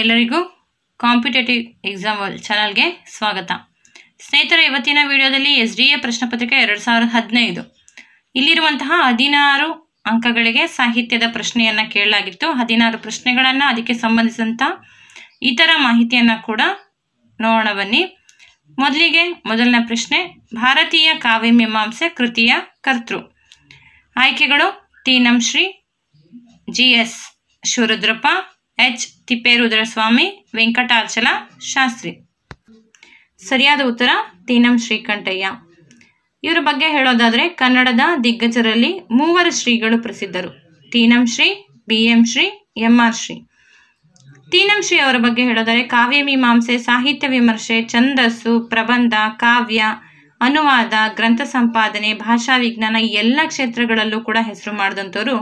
ಎಲ್ಲರಿಗೂ competitive exam ಚಾನಲ್ಗೆ ಸ್ವಾಗತ ಸ್ನೇಹಿತರ ಇವತ್ತಿನ ವಿಡಿಯೋದಲ್ಲಿ ಎಸ್ ಡಿ ಎ ಪ್ರಶ್ನೆ ಪತ್ರಿಕೆ ಎರಡು ಸಾವಿರದ ಹದಿನೈದು ಇಲ್ಲಿರುವಂತಹ ಹದಿನಾರು ಅಂಕಗಳಿಗೆ ಸಾಹಿತ್ಯದ ಪ್ರಶ್ನೆಯನ್ನು ಕೇಳಲಾಗಿತ್ತು ಹದಿನಾರು ಪ್ರಶ್ನೆಗಳನ್ನು ಅದಕ್ಕೆ ಸಂಬಂಧಿಸಿದಂಥ ಇತರ ಮಾಹಿತಿಯನ್ನು ಕೂಡ ನೋಡೋಣ ಬನ್ನಿ ಮೊದಲಿಗೆ ಮೊದಲನೇ ಪ್ರಶ್ನೆ ಭಾರತೀಯ ಕಾವ್ಯ ಮೀಮಾಂಸೆ ಕೃತಿಯ ಕರ್ತೃ ಆಯ್ಕೆಗಳು T Shri G S Shivarudrappa H Thipperudraswamy Venkatachala Shastri ಸರಿಯಾದ ಉತ್ತರ ತೀನಂ ಶ್ರೀಕಂಠಯ್ಯ ಇವರ ಬಗ್ಗೆ ಹೇಳೋದಾದರೆ ಕನ್ನಡದ ದಿಗ್ಗಜರಲ್ಲಿ ಮೂವರು ಶ್ರೀಗಳು ಪ್ರಸಿದ್ಧರು Teenam Shri B M Shri M R Shri Teenam Shri ಅವರ ಬಗ್ಗೆ ಹೇಳೋದಾದರೆ ಕಾವ್ಯ ಮೀಮಾಂಸೆ ಸಾಹಿತ್ಯ ವಿಮರ್ಶೆ ಛಂದಸ್ಸು ಪ್ರಬಂಧ ಕಾವ್ಯ ಅನುವಾದ ಗ್ರಂಥ ಸಂಪಾದನೆ ಭಾಷಾ ವಿಜ್ಞಾನ ಎಲ್ಲ ಕ್ಷೇತ್ರಗಳಲ್ಲೂ ಕೂಡ ಹೆಸರು ಮಾಡಿದಂಥವರು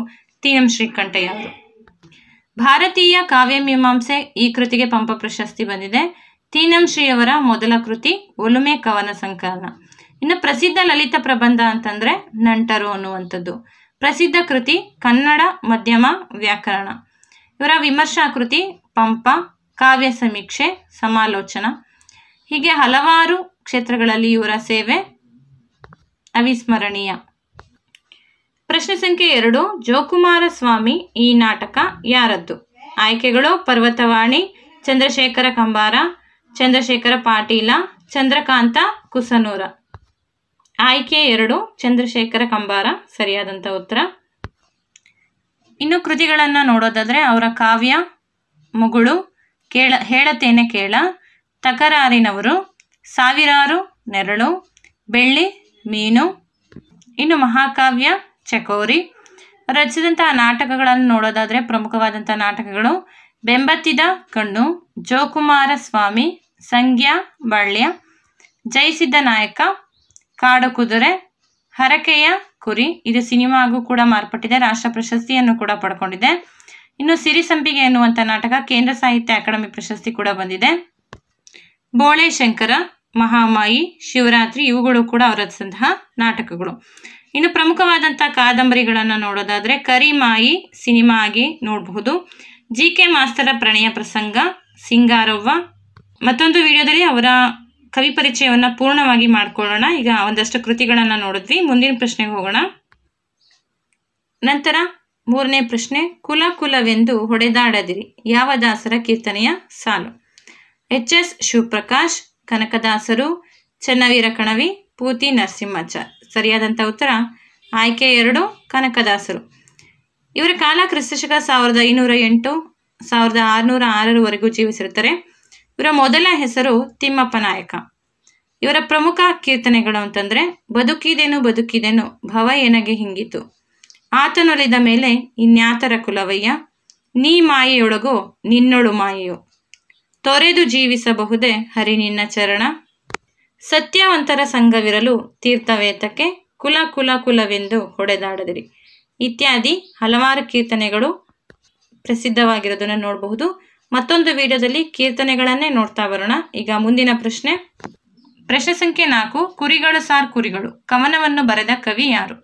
ತೀನಂ ಶ್ರೀಕಂಠಯ್ಯ ಅವರು ಭಾರತೀಯ ಕಾವ್ಯಮೀಮಾಂಸೆ ಈ ಕೃತಿಗೆ ಪಂಪ ಪ್ರಶಸ್ತಿ ಬಂದಿದೆ ತೀನಂ ಶ್ರೀಯವರ ಮೊದಲ ಕೃತಿ ಒಲುಮೆ ಕವನ ಸಂಕಲನ ಇನ್ನು ಪ್ರಸಿದ್ಧ ಲಲಿತ ಪ್ರಬಂಧ ಅಂತಂದ್ರೆ ನಂಟರು ಅನ್ನುವಂಥದ್ದು ಪ್ರಸಿದ್ಧ ಕೃತಿ ಕನ್ನಡ ಮಧ್ಯಮ ವ್ಯಾಕರಣ ಇವರ ವಿಮರ್ಶಾ ಕೃತಿ ಪಂಪ ಕಾವ್ಯ ಸಮೀಕ್ಷೆ ಸಮಾಲೋಚನ ಹೀಗೆ ಹಲವಾರು ಕ್ಷೇತ್ರಗಳಲ್ಲಿ ಇವರ ಸೇವೆ ಅವಿಸ್ಮರಣೀಯ ಪ್ರಶ್ನೆ ಸಂಖ್ಯೆ ಎರಡು ಜೋಕುಮಾರ ಸ್ವಾಮಿ ಈ ನಾಟಕ ಯಾರದ್ದು ಆಯ್ಕೆಗಳು ಪರ್ವತವಾಣಿ ಚಂದ್ರಶೇಖರ ಕಂಬಾರ ಚಂದ್ರಶೇಖರ ಪಾಟೀಲ ಚಂದ್ರಕಾಂತ ಕುಸನೂರ ಆಯ್ಕೆ ಎರಡು ಚಂದ್ರಶೇಖರ ಕಂಬಾರ ಸರಿಯಾದಂಥ ಉತ್ತರ ಇನ್ನು ಕೃತಿಗಳನ್ನು ನೋಡೋದಾದರೆ ಅವರ ಕಾವ್ಯ ಮುಗುಳು ಕೇಳ ಹೇಳತೇನೆ ಕೇಳ ತಕರಾರಿನವರು ಸಾವಿರಾರು ನೆರಳು ಬೆಳ್ಳಿ ಮೀನು ಇನ್ನು ಮಹಾಕಾವ್ಯ ಚಕೋರಿ ರಚಿಸಿದಂತಹ ನಾಟಕಗಳನ್ನು ನೋಡೋದಾದರೆ ಪ್ರಮುಖವಾದಂಥ ನಾಟಕಗಳು ಬೆಂಬತ್ತಿದ ಕಣ್ಣು ಜೋಕುಮಾರ ಸ್ವಾಮಿ ಸಂಗ್ಯಾ ಬಾಳ್ಯ ಜಯಿಸಿದ್ದ ನಾಯಕ ಕಾಡು ಕುದುರೆ ಹರಕೆಯ ಕುರಿ ಇದು ಸಿನಿಮಾಗೂ ಕೂಡ ಮಾರ್ಪಟ್ಟಿದೆ ರಾಷ್ಟ್ರ ಪ್ರಶಸ್ತಿಯನ್ನು ಕೂಡ ಪಡ್ಕೊಂಡಿದೆ ಇನ್ನು ಸಿರಿಸಂಪಿಗೆ ಎನ್ನುವಂಥ ನಾಟಕ ಕೇಂದ್ರ ಸಾಹಿತ್ಯ ಅಕಾಡೆಮಿ ಪ್ರಶಸ್ತಿ ಕೂಡ ಬಂದಿದೆ ಬೋಳೆ ಶಂಕರ ಮಹಾಮಾಯಿ ಶಿವರಾತ್ರಿ ಇವುಗಳು ಕೂಡ ಅವರದಂತಹ ನಾಟಕಗಳು ಇನ್ನು ಪ್ರಮುಖವಾದಂಥ ಕಾದಂಬರಿಗಳನ್ನು ನೋಡೋದಾದರೆ ಕರಿಮಾಯಿ ಸಿನಿಮಾ ಆಗಿ ನೋಡಬಹುದು ಜಿ ಕೆ ಮಾಸ್ತರ ಪ್ರಣಯ ಪ್ರಸಂಗ ಸಿಂಗಾರವ್ವ ಮತ್ತೊಂದು ವಿಡಿಯೋದಲ್ಲಿ ಅವರ ಕವಿ ಪರಿಚಯವನ್ನು ಪೂರ್ಣವಾಗಿ ಮಾಡಿಕೊಳ್ಳೋಣ ಈಗ ಒಂದಷ್ಟು ಕೃತಿಗಳನ್ನು ನೋಡಿದ್ವಿ ಮುಂದಿನ ಪ್ರಶ್ನೆಗೆ ಹೋಗೋಣ ನಂತರ ಮೂರನೇ ಪ್ರಶ್ನೆ ಕುಲ ಕುಲವೆಂದು ಹೊಡೆದಾಡದಿರಿ ಯಾವ ದಾಸರ ಕೀರ್ತನೆಯ ಸಾಲು ಎಚ್ ಎಸ್ ಶಿವಪ್ರಕಾಶ್ ಕನಕದಾಸರು ಚೆನ್ನವೀರ ಕಣವಿ ಪೂತಿ ನರಸಿಂಹಾಚಾರ್ ಸರಿಯಾದಂಥ ಉತ್ತರ ಆಯ್ಕೆ ಎರಡು ಕನಕದಾಸರು ಇವರ ಕಾಲ ಕ್ರಿಸ್ತಶಕ ಸಾವಿರದ ಐನೂರ ಎಂಟು ಸಾವಿರದ ಆರುನೂರ ಆರರವರೆಗೂ ಜೀವಿಸಿರುತ್ತಾರೆ ಇವರ ಮೊದಲ ಹೆಸರು ತಿಮ್ಮಪ್ಪ ನಾಯಕ ಇವರ ಪ್ರಮುಖ ಕೀರ್ತನೆಗಳು ಅಂತಂದರೆ ಬದುಕಿದೆನು ಬದುಕಿದೆನು ಭವ ಎನಗೆ ಹಿಂಗಿತು ಆತನೊಲಿದ ಮೇಲೆ ಇನ್ಯಾತರ ಕುಲವಯ್ಯ ನೀ ಮಾಯೆಯೊಳಗೋ ನಿನ್ನೊಳು ಮಾಯೆಯು ತೊರೆದು ಜೀವಿಸಬಹುದೇ ಹರಿ ನಿನ್ನ ಚರಣ ಸತ್ಯವಂತರ ಸಂಘವಿರಲು ತೀರ್ಥವೇತಕ್ಕೆ ಕುಲ ಕುಲ ಕುಲವೆಂದು ಹೊಡೆದಾಡದಿರಿ ಇತ್ಯಾದಿ ಹಲವಾರು ಕೀರ್ತನೆಗಳು ಪ್ರಸಿದ್ಧವಾಗಿರೋದನ್ನು ನೋಡಬಹುದು ಮತ್ತೊಂದು ವಿಡಿಯೋದಲ್ಲಿ ಕೀರ್ತನೆಗಳನ್ನೇ ನೋಡ್ತಾ ಬರೋಣ ಈಗ ಮುಂದಿನ ಪ್ರಶ್ನೆ ಪ್ರಶ್ನೆ ಸಂಖ್ಯೆ ನಾಲ್ಕು ಕುರಿಗಳು ಸಾರ್ ಕುರಿಗಳು ಕವನವನ್ನು ಬರೆದ ಕವಿ ಯಾರು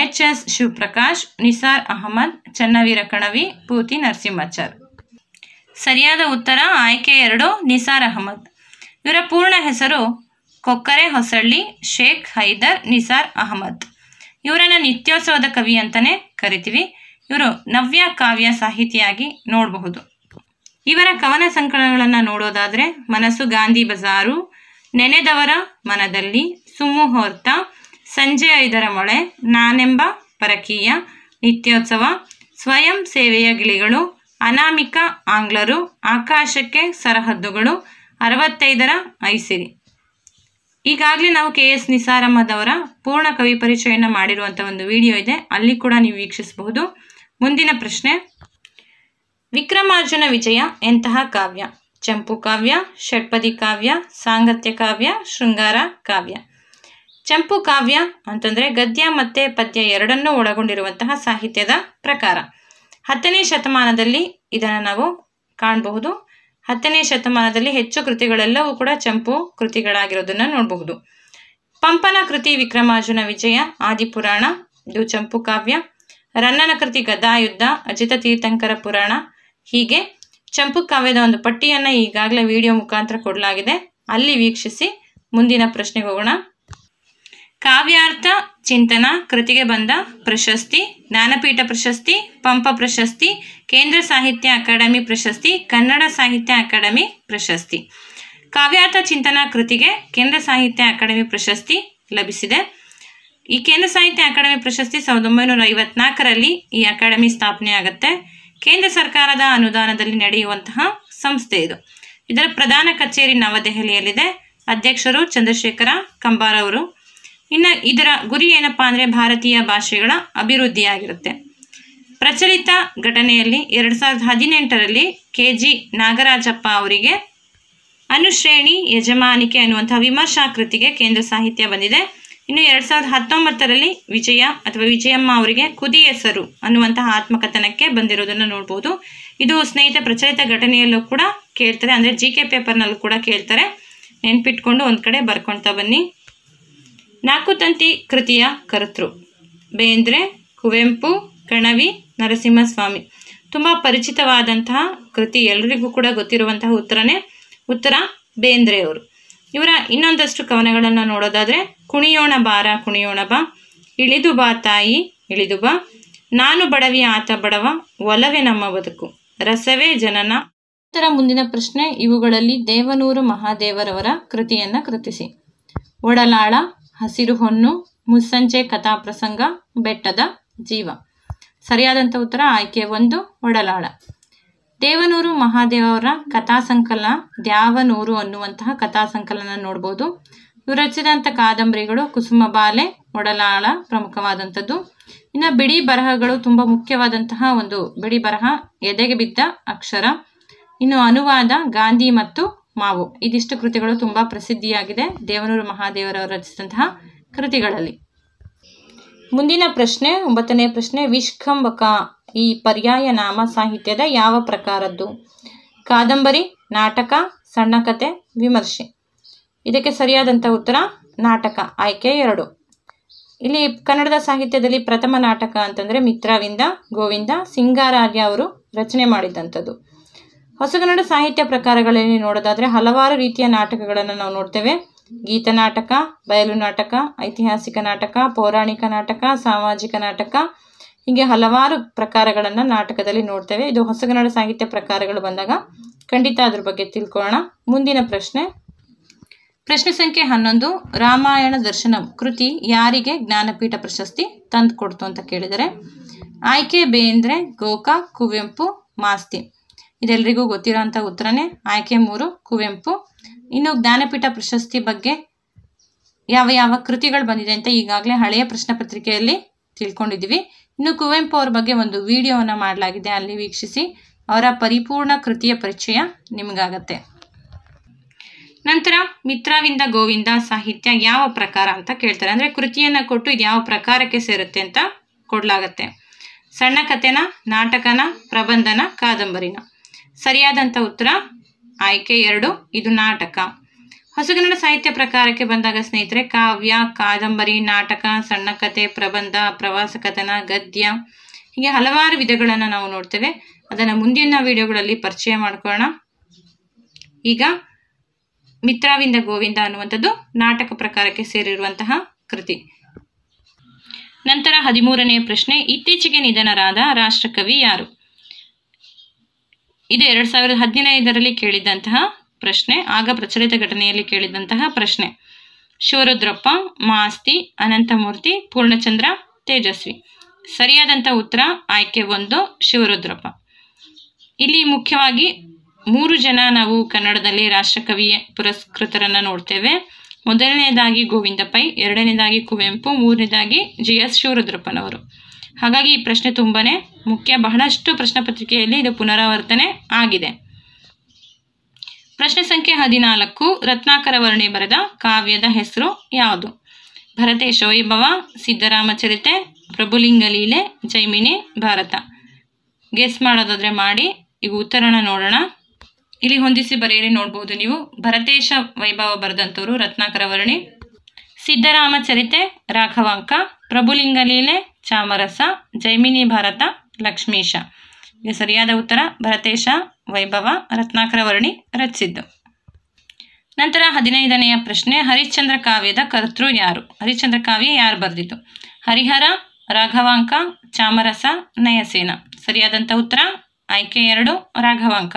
ಎಚ್ ಎಸ್ ಶಿವಪ್ರಕಾಶ್ ನಿಸಾರ್ ಅಹಮದ್ ಚನ್ನವೀರ ಕಣವಿ ಪೂತಿ ನರಸಿಂಹಾಚಾರ್ ಸರಿಯಾದ ಉತ್ತರ ಆಯ್ಕೆ ಎರಡು ನಿಸಾರ್ ಅಹಮದ್ ಇವರ ಪೂರ್ಣ ಹೆಸರು ಕೊಕ್ಕರೆ ಹೊಸಳ್ಳಿ ಶೇಖ್ ಹೈದರ್ ನಿಸಾರ್ ಅಹಮದ್ ಇವರನ್ನು ನಿತ್ಯೋತ್ಸವದ ಕವಿ ಅಂತಲೇ ಕರಿತೀವಿ ಇವರು ನವ್ಯ ಕಾವ್ಯ ಸಾಹಿತಿಯಾಗಿ ನೋಡಬಹುದು ಇವರ ಕವನ ಸಂಕಲನಗಳನ್ನು ನೋಡೋದಾದರೆ ಮನಸ್ಸು ಗಾಂಧಿ ಬಜಾರು ನೆನೆದವರ ಮನದಲ್ಲಿ ಸುಮುಹೂರ್ತ ಸಂಜೆ ಐದರ ಮೊಳೆ ನಾನೆಂಬ ಪರಕೀಯ ನಿತ್ಯೋತ್ಸವ ಸ್ವಯಂ ಸೇವೆಯ ಗಿಳಿಗಳು ಅನಾಮಿಕ ಆಂಗ್ಲರು ಆಕಾಶಕ್ಕೆ ಸರಹದ್ದುಗಳು ಅರವತ್ತೈದರ ಐಸಿರಿ ಈಗಾಗಲೇ ನಾವು ಕೆ ಎಸ್ ನಿಸಾರಮ್ಮದವರ ಅವರ ಪೂರ್ಣ ಕವಿ ಪರಿಚಯನ ಮಾಡಿರುವಂಥ ಒಂದು ವಿಡಿಯೋ ಇದೆ ಅಲ್ಲಿ ಕೂಡ ನೀವು ವೀಕ್ಷಿಸಬಹುದು ಮುಂದಿನ ಪ್ರಶ್ನೆ ವಿಕ್ರಮಾರ್ಜುನ ವಿಜಯ ಎಂತಹ ಕಾವ್ಯ ಚಂಪು ಕಾವ್ಯ ಷಟ್ಪದಿ ಕಾವ್ಯ ಸಾಂಗತ್ಯ ಕಾವ್ಯ ಶೃಂಗಾರ ಕಾವ್ಯ ಚಂಪು ಕಾವ್ಯ ಅಂತಂದರೆ ಗದ್ಯ ಮತ್ತು ಪದ್ಯ ಎರಡನ್ನೂ ಒಳಗೊಂಡಿರುವಂತಹ ಸಾಹಿತ್ಯದ ಪ್ರಕಾರ ಹತ್ತನೇ ಶತಮಾನದಲ್ಲಿ ಇದನ್ನು ನಾವು ಕಾಣಬಹುದು ಹತ್ತನೇ ಶತಮಾನದಲ್ಲಿ ಹೆಚ್ಚು ಕೃತಿಗಳೆಲ್ಲವೂ ಕೂಡ ಚಂಪು ಕೃತಿಗಳಾಗಿರೋದನ್ನು ನೋಡಬಹುದು ಪಂಪನ ಕೃತಿ ವಿಕ್ರಮಾರ್ಜುನ ವಿಜಯ ಆದಿಪುರಾಣ ಇದು ಚಂಪು ಕಾವ್ಯ ರನ್ನನ ಕೃತಿ ಗದಾಯುದ್ಧ ಅಜಿತ ತೀರ್ಥಂಕರ ಪುರಾಣ ಹೀಗೆ ಚಂಪು ಕಾವ್ಯದ ಒಂದು ಪಟ್ಟಿಯನ್ನು ಈಗಾಗಲೇ ವಿಡಿಯೋ ಮುಖಾಂತರ ಕೊಡಲಾಗಿದೆ ಅಲ್ಲಿ ವೀಕ್ಷಿಸಿ ಮುಂದಿನ ಪ್ರಶ್ನೆಗೆ ಹೋಗೋಣ ಕಾವ್ಯಾರ್ಥ ಚಿಂತನ ಕೃತಿಗೆ ಬಂದ ಪ್ರಶಸ್ತಿ ಜ್ಞಾನಪೀಠ ಪ್ರಶಸ್ತಿ ಪಂಪ ಪ್ರಶಸ್ತಿ ಕೇಂದ್ರ ಸಾಹಿತ್ಯ ಅಕಾಡೆಮಿ ಪ್ರಶಸ್ತಿ ಕನ್ನಡ ಸಾಹಿತ್ಯ ಅಕಾಡೆಮಿ ಪ್ರಶಸ್ತಿ ಕಾವ್ಯಾರ್ಥ ಚಿಂತನಾ ಕೃತಿಗೆ ಕೇಂದ್ರ ಸಾಹಿತ್ಯ ಅಕಾಡೆಮಿ ಪ್ರಶಸ್ತಿ ಲಭಿಸಿದೆ ಈ ಕೇಂದ್ರ ಸಾಹಿತ್ಯ ಅಕಾಡೆಮಿ ಪ್ರಶಸ್ತಿ ಸಾವಿರದ ಒಂಬೈನೂರ ಐವತ್ನಾಲ್ಕರಲ್ಲಿ ಈ ಅಕಾಡೆಮಿ ಸ್ಥಾಪನೆ ಆಗುತ್ತೆ ಕೇಂದ್ರ ಸರ್ಕಾರದ ಅನುದಾನದಲ್ಲಿ ನಡೆಯುವಂತಹ ಸಂಸ್ಥೆ ಇದು ಇದರ ಪ್ರಧಾನ ಕಚೇರಿ ನವದೆಹಲಿಯಲ್ಲಿದೆ ಅಧ್ಯಕ್ಷರು ಚಂದ್ರಶೇಖರ ಕಂಬಾರವರು ಇನ್ನು ಇದರ ಗುರಿ ಏನಪ್ಪ ಅಂದರೆ ಭಾರತೀಯ ಭಾಷೆಗಳ ಅಭಿವೃದ್ಧಿಯಾಗಿರುತ್ತೆ ಪ್ರಚಲಿತ ಘಟನೆಯಲ್ಲಿ ಎರಡು ಸಾವಿರದ ಹದಿನೆಂಟರಲ್ಲಿ ಕೆ ಜಿ ನಾಗರಾಜಪ್ಪ ಅವರಿಗೆ ಅನುಶ್ರೇಣಿ ಯಜಮಾನಿಕೆ ಅನ್ನುವಂಥ ವಿಮರ್ಶಾ ಕೃತಿಗೆ ಕೇಂದ್ರ ಸಾಹಿತ್ಯ ಬಂದಿದೆ ಇನ್ನು ಎರಡು ಸಾವಿರದ ಹತ್ತೊಂಬತ್ತರಲ್ಲಿ ವಿಜಯ ಅಥವಾ ವಿಜಯಮ್ಮ ಅವರಿಗೆ ಕುದಿ ಹೆಸರು ಅನ್ನುವಂತಹ ಆತ್ಮಕಥನಕ್ಕೆ ಬಂದಿರೋದನ್ನು ನೋಡ್ಬೋದು ಇದು ಸ್ನೇಹಿತ ಪ್ರಚಲಿತ ಘಟನೆಯಲ್ಲೂ ಕೂಡ ಕೇಳ್ತಾರೆ ಅಂದರೆ ಜಿ ಕೆ ಪೇಪರ್ನಲ್ಲೂ ಕೂಡ ಕೇಳ್ತಾರೆ ನೆನ್ಪಿಟ್ಕೊಂಡು ಒಂದು ಕಡೆ ಬರ್ಕೊಳ್ತಾ ಬನ್ನಿ ನಾಲ್ಕು ತಂತಿ ಕೃತಿಯ ಕರ್ತೃ ಬೇಂದ್ರೆ ಕುವೆಂಪು ಕಣವಿ ನರಸಿಂಹಸ್ವಾಮಿ ತುಂಬ ಪರಿಚಿತವಾದಂತಹ ಕೃತಿ ಎಲ್ರಿಗೂ ಕೂಡ ಗೊತ್ತಿರುವಂತಹ ಉತ್ತರನೇ ಉತ್ತರ ಬೇಂದ್ರೆಯವರು ಇವರ ಇನ್ನೊಂದಷ್ಟು ಕವನಗಳನ್ನು ನೋಡೋದಾದರೆ ಕುಣಿಯೋಣ ಬಾರ ಕುಣಿಯೋಣ ಬಾ ಇಳಿದು ಬಾ ತಾಯಿ ಇಳಿದು ಬಾ ನಾನು ಬಡವಿ ಆತ ಬಡವ ಒಲವೇ ನಮ್ಮ ಬದುಕು ರಸವೇ ಜನನ ಉತ್ತರ ಮುಂದಿನ ಪ್ರಶ್ನೆ ಇವುಗಳಲ್ಲಿ ದೇವನೂರು ಮಹಾದೇವರವರ ಕೃತಿಯನ್ನು ಕೃತಿಸಿ ಒಡಲಾಳ ಹಸಿರು ಹೊನ್ನು ಮುಸ್ಸಂಜೆ ಕಥಾ ಪ್ರಸಂಗ ಬೆಟ್ಟದ ಜೀವ ಸರಿಯಾದಂಥ ಉತ್ತರ ಆಯ್ಕೆ ಒಂದು ಒಡಲಾಳ ದೇವನೂರು ಮಹಾದೇವರ ಕಥಾ ಸಂಕಲನ ದ್ಯಾವನೂರು ಅನ್ನುವಂತಹ ಕಥಾ ಸಂಕಲನ ನೋಡ್ಬೋದು ಇವರು ರಚಿಸಿದಂಥ ಕಾದಂಬರಿಗಳು ಕುಸುಮಬಾಲೆ ಒಡಲಾಳ ಪ್ರಮುಖವಾದಂಥದ್ದು ಇನ್ನು ಬಿಡಿ ಬರಹಗಳು ತುಂಬ ಮುಖ್ಯವಾದಂತಹ ಒಂದು ಬಿಡಿ ಬರಹ ಎದೆಗೆ ಬಿದ್ದ ಅಕ್ಷರ ಇನ್ನು ಅನುವಾದ ಗಾಂಧಿ ಮತ್ತು ಮಾವು ಇದಿಷ್ಟು ಕೃತಿಗಳು ತುಂಬ ಪ್ರಸಿದ್ಧಿಯಾಗಿದೆ ದೇವನೂರು ಮಹಾದೇವರವರು ರಚಿಸಿದಂತಹ ಕೃತಿಗಳಲ್ಲಿ ಮುಂದಿನ ಪ್ರಶ್ನೆ ಒಂಬತ್ತನೇ ಪ್ರಶ್ನೆ ವಿಷ್ಕಂಬಕ ಈ ಪರ್ಯಾಯ ನಾಮ ಸಾಹಿತ್ಯದ ಯಾವ ಪ್ರಕಾರದ್ದು ಕಾದಂಬರಿ ನಾಟಕ ಸಣ್ಣ ಕತೆ ವಿಮರ್ಶೆ ಇದಕ್ಕೆ ಸರಿಯಾದಂಥ ಉತ್ತರ ನಾಟಕ ಆಯ್ಕೆ ಎರಡು ಇಲ್ಲಿ ಕನ್ನಡದ ಸಾಹಿತ್ಯದಲ್ಲಿ ಪ್ರಥಮ ನಾಟಕ ಅಂತಂದರೆ ಮಿತ್ರವಿಂದ ಗೋವಿಂದ ಸಿಂಗಾರಾರ್ಯ ಅವರು ರಚನೆ ಮಾಡಿದಂಥದ್ದು ಹೊಸಗನ್ನಡ ಸಾಹಿತ್ಯ ಪ್ರಕಾರಗಳಲ್ಲಿ ನೋಡೋದಾದರೆ ಹಲವಾರು ರೀತಿಯ ನಾಟಕಗಳನ್ನು ನಾವು ನೋಡ್ತೇವೆ ಗೀತನಾಟಕ ಬಯಲು ನಾಟಕ ಐತಿಹಾಸಿಕ ನಾಟಕ ಪೌರಾಣಿಕ ನಾಟಕ ಸಾಮಾಜಿಕ ನಾಟಕ ಹೀಗೆ ಹಲವಾರು ಪ್ರಕಾರಗಳನ್ನು ನಾಟಕದಲ್ಲಿ ನೋಡ್ತೇವೆ ಇದು ಹೊಸಗನ್ನಡ ಸಾಹಿತ್ಯ ಪ್ರಕಾರಗಳು ಬಂದಾಗ ಖಂಡಿತ ಅದ್ರ ಬಗ್ಗೆ ತಿಳ್ಕೊಳ್ಳೋಣ ಮುಂದಿನ ಪ್ರಶ್ನೆ ಪ್ರಶ್ನೆ ಸಂಖ್ಯೆ ಹನ್ನೊಂದು ರಾಮಾಯಣ ದರ್ಶನ ಕೃತಿ ಯಾರಿಗೆ ಜ್ಞಾನಪೀಠ ಪ್ರಶಸ್ತಿ ತಂದು ಕೊಡ್ತು ಅಂತ ಕೇಳಿದರೆ ಆಯ್ಕೆ ಬೇಂದ್ರೆ ಗೋಕಾ ಕುವೆಂಪು ಮಾಸ್ತಿ ಇದೆಲ್ಲರಿಗೂ ಗೊತ್ತಿರೋ ಉತ್ತರನೇ ಆಯ್ಕೆ ಮೂರು ಕುವೆಂಪು ಇನ್ನು ಜ್ಞಾನಪೀಠ ಪ್ರಶಸ್ತಿ ಬಗ್ಗೆ ಯಾವ ಯಾವ ಕೃತಿಗಳು ಬಂದಿದೆ ಅಂತ ಈಗಾಗಲೇ ಹಳೆಯ ಪ್ರಶ್ನೆ ಪತ್ರಿಕೆಯಲ್ಲಿ ತಿಳ್ಕೊಂಡಿದ್ದೀವಿ ಇನ್ನು ಕುವೆಂಪು ಅವ್ರ ಬಗ್ಗೆ ಒಂದು ವಿಡಿಯೋವನ್ನು ಮಾಡಲಾಗಿದೆ ಅಲ್ಲಿ ವೀಕ್ಷಿಸಿ ಅವರ ಪರಿಪೂರ್ಣ ಕೃತಿಯ ಪರಿಚಯ ನಿಮಗಾಗತ್ತೆ ನಂತರ ಮಿತ್ರವಿಂದ ಗೋವಿಂದ ಸಾಹಿತ್ಯ ಯಾವ ಪ್ರಕಾರ ಅಂತ ಕೇಳ್ತಾರೆ ಅಂದರೆ ಕೃತಿಯನ್ನು ಕೊಟ್ಟು ಇದು ಯಾವ ಪ್ರಕಾರಕ್ಕೆ ಸೇರುತ್ತೆ ಅಂತ ಕೊಡಲಾಗತ್ತೆ ಸಣ್ಣ ಕಥೆನ ನಾಟಕನ ಪ್ರಬಂಧನ ಕಾದಂಬರಿನ ಸರಿಯಾದಂಥ ಉತ್ತರ ಆಯ್ಕೆ ಎರಡು ಇದು ನಾಟಕ ಹೊಸಗನ್ನಡ ಸಾಹಿತ್ಯ ಪ್ರಕಾರಕ್ಕೆ ಬಂದಾಗ ಸ್ನೇಹಿತರೆ ಕಾವ್ಯ ಕಾದಂಬರಿ ನಾಟಕ ಸಣ್ಣ ಕಥೆ ಪ್ರಬಂಧ ಪ್ರವಾಸ ಕಥನ ಗದ್ಯ ಹೀಗೆ ಹಲವಾರು ವಿಧಗಳನ್ನು ನಾವು ನೋಡ್ತೇವೆ ಅದನ್ನು ಮುಂದಿನ ವಿಡಿಯೋಗಳಲ್ಲಿ ಪರಿಚಯ ಮಾಡ್ಕೊಳ್ಳೋಣ ಈಗ ಮಿತ್ರಾವಿಂದ ಗೋವಿಂದ ಅನ್ನುವಂಥದ್ದು ನಾಟಕ ಪ್ರಕಾರಕ್ಕೆ ಸೇರಿರುವಂತಹ ಕೃತಿ ನಂತರ ಹದಿಮೂರನೇ ಪ್ರಶ್ನೆ ಇತ್ತೀಚೆಗೆ ನಿಧನರಾದ ರಾಷ್ಟ್ರಕವಿ ಯಾರು ಇದು ಎರಡ್ ಸಾವಿರದ ಹದಿನೈದರಲ್ಲಿ ಕೇಳಿದ್ದಂತಹ ಪ್ರಶ್ನೆ ಆಗ ಪ್ರಚಲಿತ ಘಟನೆಯಲ್ಲಿ ಕೇಳಿದಂತಹ ಪ್ರಶ್ನೆ ಶಿವರುದ್ರಪ್ಪ ಮಾಸ್ತಿ ಅನಂತಮೂರ್ತಿ ಪೂರ್ಣಚಂದ್ರ ತೇಜಸ್ವಿ ಸರಿಯಾದಂತಹ ಉತ್ತರ ಆಯ್ಕೆ ಒಂದು ಶಿವರುದ್ರಪ್ಪ ಇಲ್ಲಿ ಮುಖ್ಯವಾಗಿ ಮೂರು ಜನ ನಾವು ಕನ್ನಡದಲ್ಲಿ ರಾಷ್ಟ್ರಕವಿಯ ಪುರಸ್ಕೃತರನ್ನು ನೋಡ್ತೇವೆ ಮೊದಲನೇದಾಗಿ ಗೋವಿಂದ ಪೈ ಎರಡನೇದಾಗಿ ಕುವೆಂಪು ಮೂರನೇದಾಗಿ ಜಿ ಎಸ್ ಶಿವರುದ್ರಪ್ಪನವರು ಹಾಗಾಗಿ ಈ ಪ್ರಶ್ನೆ ತುಂಬಾ ಮುಖ್ಯ ಬಹಳಷ್ಟು ಪ್ರಶ್ನೆ ಪತ್ರಿಕೆಯಲ್ಲಿ ಇದು ಪುನರಾವರ್ತನೆ ಆಗಿದೆ ಪ್ರಶ್ನೆ ಸಂಖ್ಯೆ ಹದಿನಾಲ್ಕು ರತ್ನಾಕರ ವರ್ಣಿ ಬರೆದ ಕಾವ್ಯದ ಹೆಸರು ಯಾವುದು ಸಿದ್ದರಾಮ ಚರಿತೆ ಸಿದ್ದರಾಮಚರಿತೆ ಪ್ರಭುಲಿಂಗಲೀಲೆ ಜೈಮಿನಿ ಭಾರತ ಗೆಸ್ ಮಾಡೋದಾದ್ರೆ ಮಾಡಿ ಈಗ ಉತ್ತರಣ ನೋಡೋಣ ಇಲ್ಲಿ ಹೊಂದಿಸಿ ಬರೆಯಲಿ ನೋಡ್ಬೋದು ನೀವು ಭರತೇಶ ವೈಭವ ಬರೆದಂಥವ್ರು ರತ್ನಾಕರ ವರ್ಣಿ ಚರಿತೆ ರಾಘವಾಂಕ ಪ್ರಭುಲಿಂಗಲೀಲೆ ಚಾಮರಸ ಜೈಮಿನಿ ಭಾರತ ಲಕ್ಷ್ಮೀಶ ಇದು ಸರಿಯಾದ ಉತ್ತರ ಭರತೇಶ ವೈಭವ ರತ್ನಾಕರವರ್ಣಿ ರಚಿಸಿದ್ದು ನಂತರ ಹದಿನೈದನೆಯ ಪ್ರಶ್ನೆ ಹರಿಶ್ಚಂದ್ರ ಕಾವ್ಯದ ಕರ್ತೃ ಯಾರು ಹರಿಶ್ಚಂದ್ರ ಕಾವ್ಯ ಯಾರು ಬರೆದಿತು ಹರಿಹರ ರಾಘವಾಂಕ ಚಾಮರಸ ನಯಸೇನ ಸರಿಯಾದಂಥ ಉತ್ತರ ಆಯ್ಕೆ ಎರಡು ರಾಘವಾಂಕ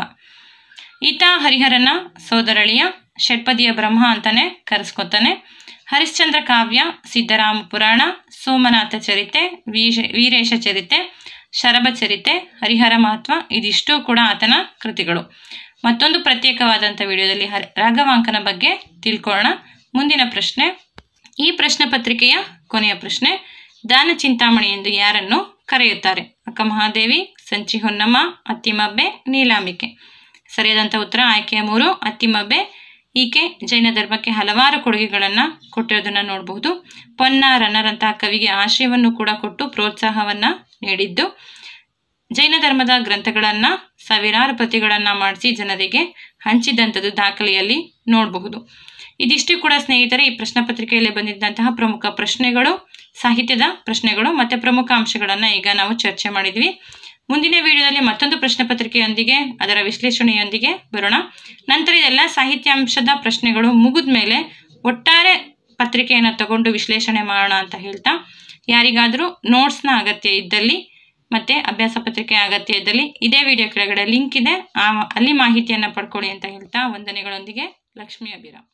ಈತ ಹರಿಹರನ ಸೋದರಳಿಯ ಷಟ್ಪದಿಯ ಬ್ರಹ್ಮ ಅಂತಾನೆ ಕರೆಸ್ಕೊತಾನೆ ಹರಿಶ್ಚಂದ್ರ ಕಾವ್ಯ ಸಿದ್ದರಾಮ ಪುರಾಣ ಸೋಮನಾಥ ಚರಿತೆ ವೀಶ ವೀರೇಶ ಚರಿತೆ ಶರಭ ಚರಿತೆ ಹರಿಹರ ಮಹತ್ವ ಇದಿಷ್ಟು ಕೂಡ ಆತನ ಕೃತಿಗಳು ಮತ್ತೊಂದು ಪ್ರತ್ಯೇಕವಾದಂಥ ವಿಡಿಯೋದಲ್ಲಿ ಹರಿ ರಾಘವಾಂಕನ ಬಗ್ಗೆ ತಿಳ್ಕೊಳ್ಳೋಣ ಮುಂದಿನ ಪ್ರಶ್ನೆ ಈ ಪ್ರಶ್ನೆ ಪತ್ರಿಕೆಯ ಕೊನೆಯ ಪ್ರಶ್ನೆ ದಾನ ಚಿಂತಾಮಣಿ ಎಂದು ಯಾರನ್ನು ಕರೆಯುತ್ತಾರೆ ಅಕ್ಕ ಮಹಾದೇವಿ ಸಂಚಿ ಹೊನ್ನಮ್ಮ ಅತ್ತಿಮಬ್ಬೆ ನೀಲಾಂಬಿಕೆ ಸರಿಯಾದಂಥ ಉತ್ತರ ಆಯ್ಕೆಯ ಮೂರು ಅತ್ತಿಮಬ್ಬೆ ಈಕೆ ಜೈನ ಧರ್ಮಕ್ಕೆ ಹಲವಾರು ಕೊಡುಗೆಗಳನ್ನು ಕೊಟ್ಟಿರೋದನ್ನು ನೋಡಬಹುದು ಪೊನ್ನ ರನ್ನರಂತಹ ಕವಿಗೆ ಆಶಯವನ್ನು ಕೂಡ ಕೊಟ್ಟು ಪ್ರೋತ್ಸಾಹವನ್ನು ನೀಡಿದ್ದು ಜೈನ ಧರ್ಮದ ಗ್ರಂಥಗಳನ್ನು ಸಾವಿರಾರು ಪ್ರತಿಗಳನ್ನು ಮಾಡಿಸಿ ಜನರಿಗೆ ಹಂಚಿದಂಥದ್ದು ದಾಖಲೆಯಲ್ಲಿ ನೋಡಬಹುದು ಇದಿಷ್ಟು ಕೂಡ ಸ್ನೇಹಿತರೆ ಈ ಪ್ರಶ್ನೆ ಪತ್ರಿಕೆಯಲ್ಲಿ ಬಂದಿದ್ದಂತಹ ಪ್ರಮುಖ ಪ್ರಶ್ನೆಗಳು ಸಾಹಿತ್ಯದ ಪ್ರಶ್ನೆಗಳು ಮತ್ತು ಪ್ರಮುಖ ಅಂಶಗಳನ್ನು ಈಗ ನಾವು ಚರ್ಚೆ ಮಾಡಿದ್ವಿ ಮುಂದಿನ ವಿಡಿಯೋದಲ್ಲಿ ಮತ್ತೊಂದು ಪ್ರಶ್ನೆ ಪತ್ರಿಕೆಯೊಂದಿಗೆ ಅದರ ವಿಶ್ಲೇಷಣೆಯೊಂದಿಗೆ ಬರೋಣ ನಂತರ ಇದೆಲ್ಲ ಸಾಹಿತ್ಯಾಂಶದ ಪ್ರಶ್ನೆಗಳು ಮುಗಿದ ಮೇಲೆ ಒಟ್ಟಾರೆ ಪತ್ರಿಕೆಯನ್ನು ತಗೊಂಡು ವಿಶ್ಲೇಷಣೆ ಮಾಡೋಣ ಅಂತ ಹೇಳ್ತಾ ಯಾರಿಗಾದರೂ ನೋಟ್ಸ್ನ ಅಗತ್ಯ ಇದ್ದಲ್ಲಿ ಮತ್ತು ಅಭ್ಯಾಸ ಪತ್ರಿಕೆ ಅಗತ್ಯ ಇದ್ದಲ್ಲಿ ಇದೇ ವಿಡಿಯೋ ಕೆಳಗಡೆ ಲಿಂಕ್ ಇದೆ ಅಲ್ಲಿ ಮಾಹಿತಿಯನ್ನು ಪಡ್ಕೊಳ್ಳಿ ಅಂತ ಹೇಳ್ತಾ ವಂದನೆಗಳೊಂದಿಗೆ ಲಕ್ಷ್ಮೀ ಅಭಿರಾಮ್